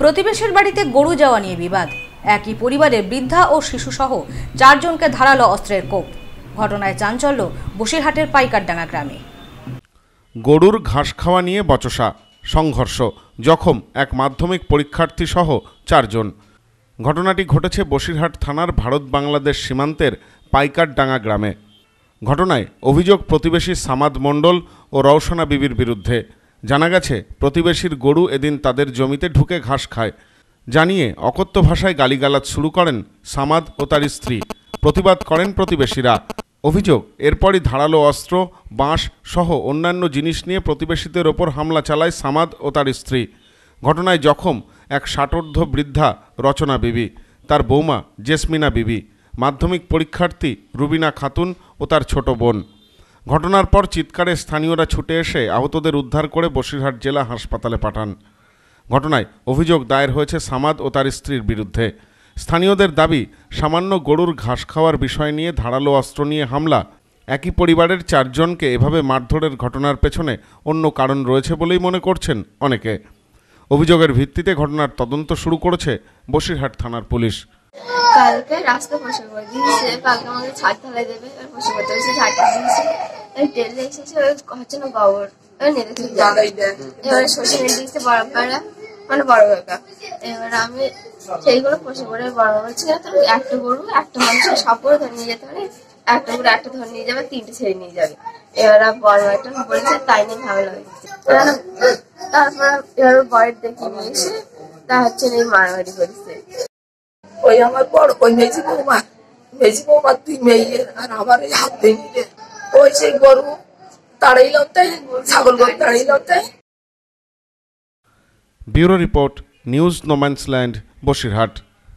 প্রতিবেশের বাড়িতে গরু যাওয়া নিয়ে বিবাদ একই পরিবারের বৃদ্ধা ও শিশুসহ চারজনকে ধারালো অস্ত্রের কোপ ঘটনায় চাঞ্চল্য বসিরহাটের পাইকারডাঙ্গা গ্রামে গরুর ঘাস খাওয়া নিয়ে বচসা সংঘর্ষ জখম এক মাধ্যমিক পরীক্ষার্থী সহ চারজন ঘটনাটি ঘটেছে বসিরহাট থানার ভারত বাংলাদেশ সীমান্তের পাইকারডাঙ্গা গ্রামে ঘটনায় অভিযোগ প্রতিবেশী সামাদ মণ্ডল ও রওশনা বিবির বিরুদ্ধে জানা গেছে প্রতিবেশীর গরু এদিন তাদের জমিতে ঢুকে ঘাস খায় জানিয়ে অকথ্য ভাষায় গালিগালাজ শুরু করেন সামাদ ও তার স্ত্রী প্রতিবাদ করেন প্রতিবেশীরা অভিযোগ এরপরই ধারালো অস্ত্র বাঁশ সহ অন্যান্য জিনিস নিয়ে প্রতিবেশীদের ওপর হামলা চালায় সামাদ ও তার স্ত্রী ঘটনায় জখম এক ষাটর্ধ বৃদ্ধা রচনা বিবি তার বৌমা জেসমিনা বিবি মাধ্যমিক পরীক্ষার্থী রুবিনা খাতুন ও তার ছোট বোন ঘটনার পর চিৎকারে স্থানীয়রা ছুটে এসে আহতদের উদ্ধার করে বসিরহাট জেলা হাসপাতালে পাঠান ঘটনায় অভিযোগ দায়ের হয়েছে সামাদ ও তার স্ত্রীর বিরুদ্ধে স্থানীয়দের দাবি সামান্য গরুর ঘাস খাওয়ার বিষয় নিয়ে ধারালো অস্ত্র নিয়ে হামলা একই পরিবারের চারজনকে এভাবে মারধরের ঘটনার পেছনে অন্য কারণ রয়েছে বলেই মনে করছেন অনেকে অভিযোগের ভিত্তিতে ঘটনার তদন্ত শুরু করেছে বসিরহাট থানার পুলিশ কালকে রাস্তা পরিষ্কার করে দিয়েছে কালকে আমাকে ছাদ ঢালাই দেবে আর পরিষ্কার করতে হয়েছে ঝাড় দিয়েছে আর ডেলে এসেছে হচ্ছে না বাবর এবার নেতা চলে এবারে শোষণ দিয়েছে মানে বড় কাকা এবার আমি সেইগুলো পরিষ্কার করে বড় বাবা ছিল তো একটা গরু একটা মানুষের সব গরু ধরে নিয়ে যেতে পারে একটা গরু একটা ধরে নিয়ে যাবে তিনটে ছেড়ে নিয়ে যাবে এবার বড় একটা বলেছে তাই নিয়ে ঝামেলা হয়েছে তারপর এবার বয়ের দেখে নিয়ে এসে তা হচ্ছে এই মারামারি করেছে ওই আমার বড় ওই মেজি বৌমা মেজি বৌমা তুই মেয়ে আর আমার এই হাত ভেঙে রে ওই সেই গরু তাড়াইলাম তাই ছাগল গরু তাড়াইলাম তাই bureau report news no man's land Basirhat